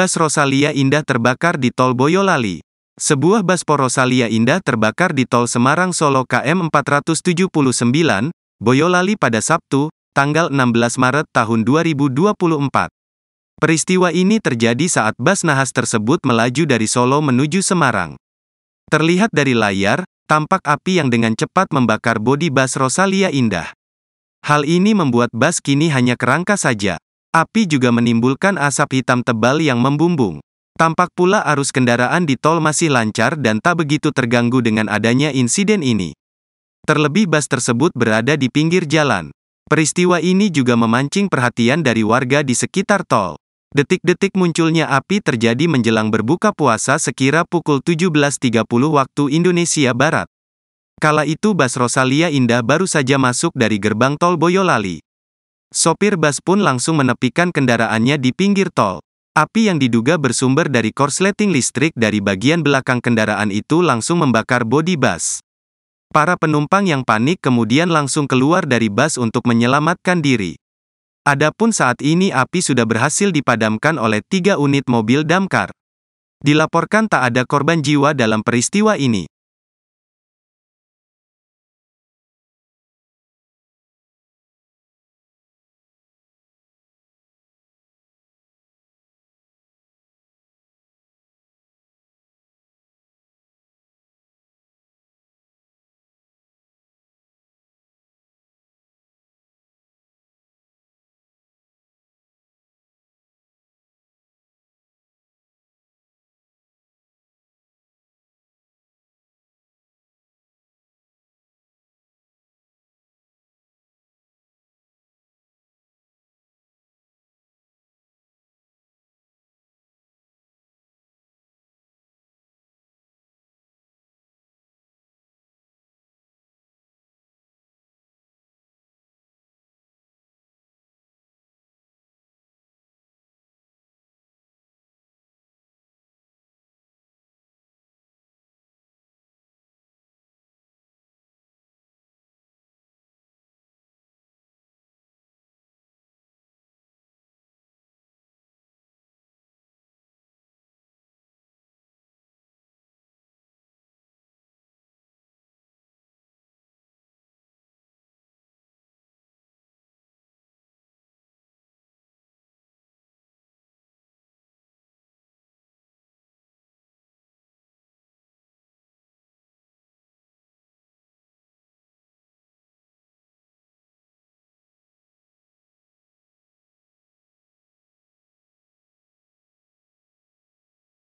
Tas Rosalia Indah terbakar di Tol Boyolali. Sebuah Baspo Rosalia Indah terbakar di Tol Semarang Solo KM 479, Boyolali pada Sabtu, tanggal 16 Maret tahun 2024. Peristiwa ini terjadi saat bas nahas tersebut melaju dari Solo menuju Semarang. Terlihat dari layar, tampak api yang dengan cepat membakar bodi bas Rosalia Indah. Hal ini membuat bas kini hanya kerangka saja. Api juga menimbulkan asap hitam tebal yang membumbung. Tampak pula arus kendaraan di tol masih lancar dan tak begitu terganggu dengan adanya insiden ini. Terlebih bas tersebut berada di pinggir jalan. Peristiwa ini juga memancing perhatian dari warga di sekitar tol. Detik-detik munculnya api terjadi menjelang berbuka puasa sekira pukul 17.30 waktu Indonesia Barat. Kala itu Bas Rosalia Indah baru saja masuk dari gerbang tol Boyolali. Sopir bus pun langsung menepikan kendaraannya di pinggir tol. Api yang diduga bersumber dari korsleting listrik dari bagian belakang kendaraan itu langsung membakar bodi bus. Para penumpang yang panik kemudian langsung keluar dari bus untuk menyelamatkan diri. Adapun saat ini api sudah berhasil dipadamkan oleh tiga unit mobil damkar. Dilaporkan tak ada korban jiwa dalam peristiwa ini.